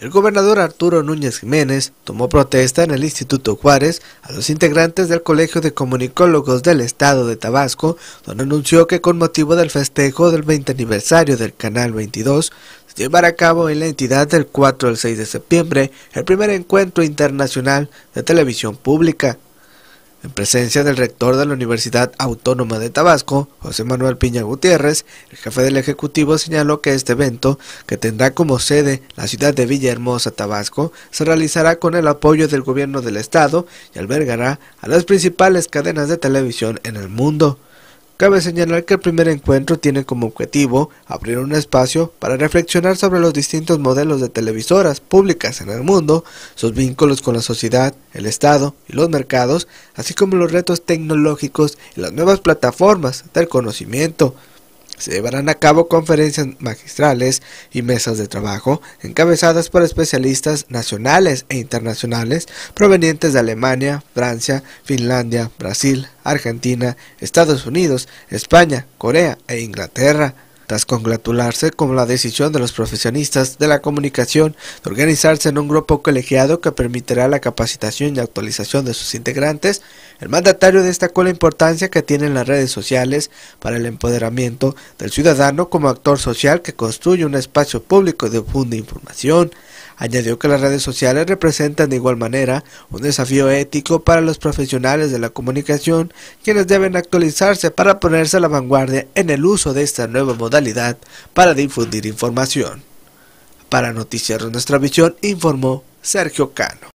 El gobernador Arturo Núñez Jiménez tomó protesta en el Instituto Juárez a los integrantes del Colegio de Comunicólogos del Estado de Tabasco, donde anunció que con motivo del festejo del 20 aniversario del Canal 22, se llevará a cabo en la entidad del 4 al 6 de septiembre el primer encuentro internacional de televisión pública, en presencia del rector de la Universidad Autónoma de Tabasco, José Manuel Piña Gutiérrez, el jefe del Ejecutivo señaló que este evento, que tendrá como sede la ciudad de Villahermosa, Tabasco, se realizará con el apoyo del gobierno del estado y albergará a las principales cadenas de televisión en el mundo. Cabe señalar que el primer encuentro tiene como objetivo abrir un espacio para reflexionar sobre los distintos modelos de televisoras públicas en el mundo, sus vínculos con la sociedad, el Estado y los mercados, así como los retos tecnológicos y las nuevas plataformas del conocimiento se llevarán a cabo conferencias magistrales y mesas de trabajo encabezadas por especialistas nacionales e internacionales provenientes de Alemania, Francia, Finlandia, Brasil, Argentina, Estados Unidos, España, Corea e Inglaterra tras congratularse con la decisión de los profesionistas de la comunicación de organizarse en un grupo colegiado que permitirá la capacitación y actualización de sus integrantes, el mandatario destacó la importancia que tienen las redes sociales para el empoderamiento del ciudadano como actor social que construye un espacio público de profunda e información, Añadió que las redes sociales representan de igual manera un desafío ético para los profesionales de la comunicación, quienes deben actualizarse para ponerse a la vanguardia en el uso de esta nueva modalidad para difundir información. Para Noticieros Nuestra Visión informó Sergio Cano.